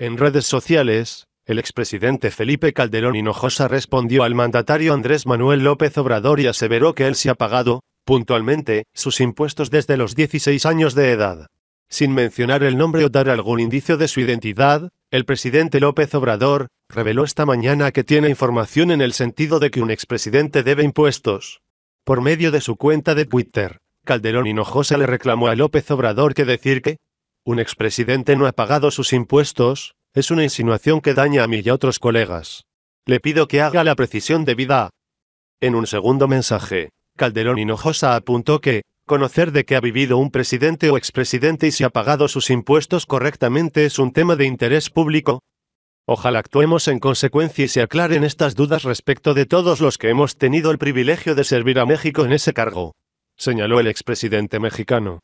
En redes sociales, el expresidente Felipe Calderón Hinojosa respondió al mandatario Andrés Manuel López Obrador y aseveró que él se ha pagado, puntualmente, sus impuestos desde los 16 años de edad. Sin mencionar el nombre o dar algún indicio de su identidad, el presidente López Obrador reveló esta mañana que tiene información en el sentido de que un expresidente debe impuestos. Por medio de su cuenta de Twitter, Calderón Hinojosa le reclamó a López Obrador que decir que un expresidente no ha pagado sus impuestos, es una insinuación que daña a mí y a otros colegas. Le pido que haga la precisión debida. En un segundo mensaje, Calderón Hinojosa apuntó que, conocer de qué ha vivido un presidente o expresidente y si ha pagado sus impuestos correctamente es un tema de interés público. Ojalá actuemos en consecuencia y se aclaren estas dudas respecto de todos los que hemos tenido el privilegio de servir a México en ese cargo, señaló el expresidente mexicano.